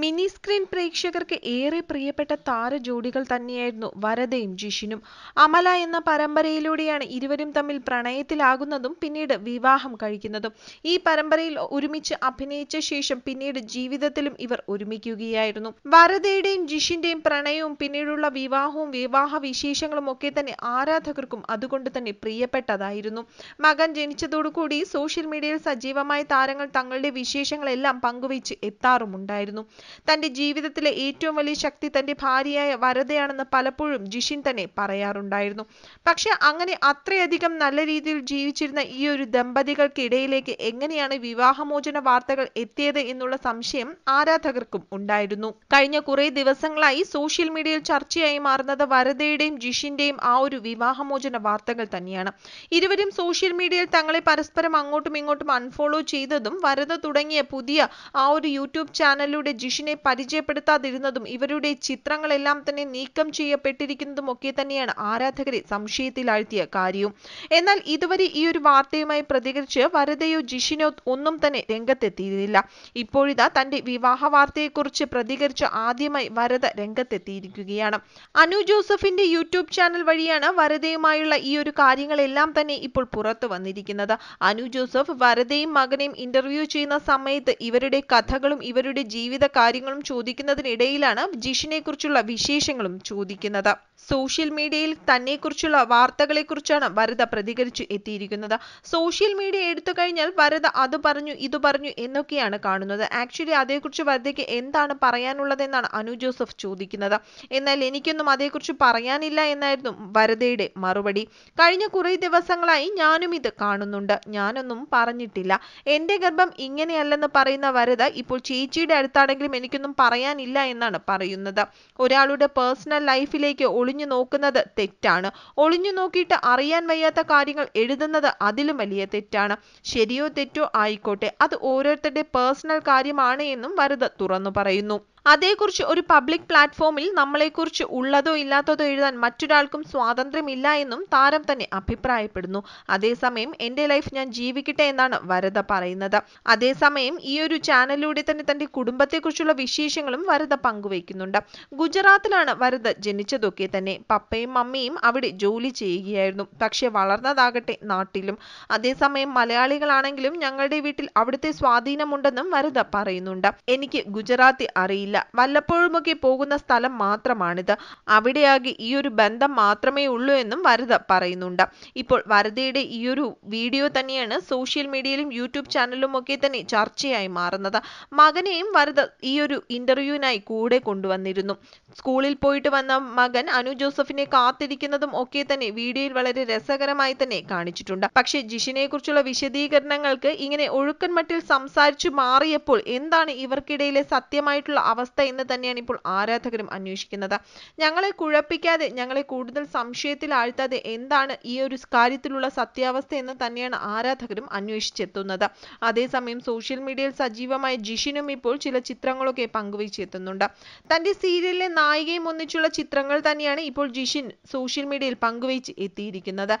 mini screen പ്രേക്ഷകർക്ക് ഏറെ പ്രിയപ്പെട്ട താരജോഡികൾ തന്നെയായിരുന്നു വരദയും ജിഷിനും അമല എന്ന പരമ്പരയിലൂടെയാണ് ഇരുവരും തമ്മിൽ പ്രണയത്തിലാകുന്നതും പിന്നീട് വിവാഹം കഴിക്കുന്നതും ഈ പരമ്പരയിൽ ഒരുമിച്ച് അഭിനയിച്ച ശേഷം പിന്നീട് ജീവിതത്തിലും ഇവർ ഒരുമിക്കുകയായിരുന്നു വരദയുടെയും ജിഷിന്റെയും പ്രണയവും പിന്നീടുള്ള വിവാഹവും വിവാഹ വിശേഷങ്ങളും ഒക്കെ തന്നെ ആരാധകർക്കും അതുകൊണ്ട് തന്നെ പ്രിയപ്പെട്ടതായിരുന്നു മകൻ ജനിച്ചതോടുകൂടി സോഷ്യൽ മീഡിയയിൽ സജീവമായ താരങ്ങൾ തങ്ങളുടെ വിശേഷങ്ങളെല്ലാം പങ്കുവച്ച് എത്താറുമുണ്ടായിരുന്നു തന്റെ ജീവിതത്തിലെ ഏറ്റവും വലിയ ശക്തി തന്റെ ഭാര്യയായ വരതയാണെന്ന് പലപ്പോഴും ജിഷിൻ തന്നെ പറയാറുണ്ടായിരുന്നു പക്ഷെ അങ്ങനെ അത്രയധികം നല്ല രീതിയിൽ ജീവിച്ചിരുന്ന ഈ ഒരു ദമ്പതികൾക്കിടയിലേക്ക് എങ്ങനെയാണ് വിവാഹമോചന വാർത്തകൾ എത്തിയത് എന്നുള്ള സംശയം ആരാധകർക്കും ഉണ്ടായിരുന്നു കഴിഞ്ഞ കുറെ ദിവസങ്ങളായി സോഷ്യൽ മീഡിയയിൽ ചർച്ചയായി മാറുന്നത് വരദയുടെയും ജിഷിന്റെയും ആ ഒരു വിവാഹമോചന വാർത്തകൾ തന്നെയാണ് ഇരുവരും സോഷ്യൽ മീഡിയയിൽ തങ്ങളെ പരസ്പരം അങ്ങോട്ടും ഇങ്ങോട്ടും അൺഫോളോ ചെയ്തതും വരദ തുടങ്ങിയ പുതിയ ആ ഒരു യൂട്യൂബ് ചാനലിലൂടെ ജിഷിനെ പരിചയപ്പെടുത്താതിരുന്നതും ഇവരുടെ ചിത്രങ്ങളെല്ലാം തന്നെ നീക്കം ചെയ്യപ്പെട്ടിരിക്കുന്നതും ഒക്കെ തന്നെയാണ് ആരാധകരെ സംശയത്തിലാഴ്ത്തിയ കാര്യവും എന്നാൽ ഇതുവരെ ഈ ഒരു വാർത്തയുമായി പ്രതികരിച്ച് വരദയോ ജിഷിനോ ഒന്നും തന്നെ രംഗത്തെത്തിയിരുന്നില്ല ഇപ്പോഴിതാ തന്റെ വിവാഹ വാർത്തയെക്കുറിച്ച് പ്രതികരിച്ച് ആദ്യമായി വരദ രംഗത്തെത്തിയിരിക്കുകയാണ് അനു ജോസഫിന്റെ യൂട്യൂബ് ചാനൽ വഴിയാണ് വരദയുമായുള്ള ഈ ഒരു കാര്യങ്ങളെല്ലാം തന്നെ ഇപ്പോൾ പുറത്തു വന്നിരിക്കുന്നത് അനു ജോസഫ് വരദയും മകനെയും ഇന്റർവ്യൂ ചെയ്യുന്ന സമയത്ത് ഇവരുടെ കഥകളും ഇവരുടെ ജീവിത കാര്യങ്ങളും ചോദിക്കുന്നതിനിടയിലാണ് കുറിച്ചുള്ള വിശേഷങ്ങളും ചോദിക്കുന്നത് സോഷ്യൽ മീഡിയയിൽ തന്നെക്കുറിച്ചുള്ള വാർത്തകളെക്കുറിച്ചാണ് വരദ പ്രതികരിച്ചു എത്തിയിരിക്കുന്നത് സോഷ്യൽ മീഡിയ എടുത്തു കഴിഞ്ഞാൽ വരദ അത് പറഞ്ഞു ഇത് പറഞ്ഞു എന്നൊക്കെയാണ് കാണുന്നത് ആക്ച്വലി അതേക്കുറിച്ച് വരദയ്ക്ക് എന്താണ് പറയാനുള്ളതെന്നാണ് അനു ജോസഫ് ചോദിക്കുന്നത് എന്നാൽ എനിക്കൊന്നും അതേക്കുറിച്ച് പറയാനില്ല എന്നായിരുന്നു വരദയുടെ മറുപടി കഴിഞ്ഞ കുറേ ദിവസങ്ങളായി ഞാനും ഇത് കാണുന്നുണ്ട് ഞാനൊന്നും പറഞ്ഞിട്ടില്ല എൻ്റെ ഗർഭം ഇങ്ങനെയല്ലെന്ന് പറയുന്ന വരദ ഇപ്പോൾ ചേച്ചിയുടെ അടുത്താണെങ്കിൽ കാര്യം എനിക്കൊന്നും പറയാനില്ല എന്നാണ് പറയുന്നത് ഒരാളുടെ പേഴ്സണൽ ലൈഫിലേക്ക് ഒളിഞ്ഞു നോക്കുന്നത് തെറ്റാണ് ഒളിഞ്ഞു നോക്കിയിട്ട് അറിയാൻ വയ്യാത്ത കാര്യങ്ങൾ എഴുതുന്നത് അതിലും വലിയ തെറ്റാണ് ശരിയോ തെറ്റോ ആയിക്കോട്ടെ അത് ഓരോരുത്തരുടെ പേഴ്സണൽ കാര്യമാണ് എന്നും വരദ തുറന്നു പറയുന്നു അതേക്കുറിച്ച് ഒരു പബ്ലിക് പ്ലാറ്റ്ഫോമിൽ നമ്മളെക്കുറിച്ച് ഉള്ളതോ ഇല്ലാത്തതോ എഴുതാൻ മറ്റൊരാൾക്കും സ്വാതന്ത്ര്യമില്ല എന്നും താരം തന്നെ അഭിപ്രായപ്പെടുന്നു അതേസമയം എൻ്റെ ലൈഫ് ഞാൻ ജീവിക്കട്ടെ എന്നാണ് വരദ പറയുന്നത് അതേസമയം ഈ ഒരു ചാനലിലൂടെ തന്നെ തന്റെ കുടുംബത്തെക്കുറിച്ചുള്ള വിശേഷങ്ങളും വരദ പങ്കുവയ്ക്കുന്നുണ്ട് ഗുജറാത്തിലാണ് വരദ ജനിച്ചതൊക്കെ തന്നെ പപ്പയും മമ്മിയും അവിടെ ജോലി ചെയ്യുകയായിരുന്നു പക്ഷേ വളർന്നതാകട്ടെ നാട്ടിലും അതേസമയം മലയാളികളാണെങ്കിലും ഞങ്ങളുടെ വീട്ടിൽ അവിടുത്തെ സ്വാധീനമുണ്ടെന്നും വരദ പറയുന്നുണ്ട് എനിക്ക് ഗുജറാത്തി അറിയില്ല വല്ലപ്പോഴുമൊക്കെ പോകുന്ന സ്ഥലം മാത്രമാണിത് അവിടെയാകെ ഈ ഒരു ബന്ധം മാത്രമേ ഉള്ളൂ എന്നും വരദ പറയുന്നുണ്ട് ഇപ്പോൾ വരദയുടെ ഈ ഒരു വീഡിയോ തന്നെയാണ് സോഷ്യൽ മീഡിയയിലും യൂട്യൂബ് ചാനലിലും ഒക്കെ തന്നെ ചർച്ചയായി മാറുന്നത് മകനെയും വരദ ഈ ഒരു ഇന്റർവ്യൂവിനായി കൂടെ കൊണ്ടുവന്നിരുന്നു സ്കൂളിൽ പോയിട്ട് വന്ന മകൻ അനു ജോസഫിനെ കാത്തിരിക്കുന്നതും ഒക്കെ തന്നെ വീഡിയോയിൽ വളരെ രസകരമായി തന്നെ കാണിച്ചിട്ടുണ്ട് പക്ഷേ ജിഷിനെ കുറിച്ചുള്ള വിശദീകരണങ്ങൾക്ക് ഇങ്ങനെ ഒഴുക്കൻ മട്ടിൽ സംസാരിച്ചു മാറിയപ്പോൾ എന്താണ് ഇവർക്കിടയിലെ സത്യമായിട്ടുള്ള അവസ്ഥ എന്ന് തന്നെയാണ് ഇപ്പോൾ ആരാധകരും അന്വേഷിക്കുന്നത് ഞങ്ങളെ കുഴപ്പിക്കാതെ ഞങ്ങളെ കൂടുതൽ സംശയത്തിൽ ആഴ്ത്താതെ എന്താണ് ഈ ഒരു കാര്യത്തിലുള്ള സത്യാവസ്ഥ എന്ന് തന്നെയാണ് ആരാധകരും അന്വേഷിച്ചെത്തുന്നത് അതേസമയം സോഷ്യൽ മീഡിയയിൽ സജീവമായ ജിഷിനും ഇപ്പോൾ ചില ചിത്രങ്ങളൊക്കെ പങ്കുവച്ചെത്തുന്നുണ്ട് തന്റെ സീരിയലിലെ നായികയും ഒന്നിച്ചുള്ള ചിത്രങ്ങൾ തന്നെയാണ് ഇപ്പോൾ ജിഷിൻ സോഷ്യൽ മീഡിയയിൽ പങ്കുവച്ച് എത്തിയിരിക്കുന്നത്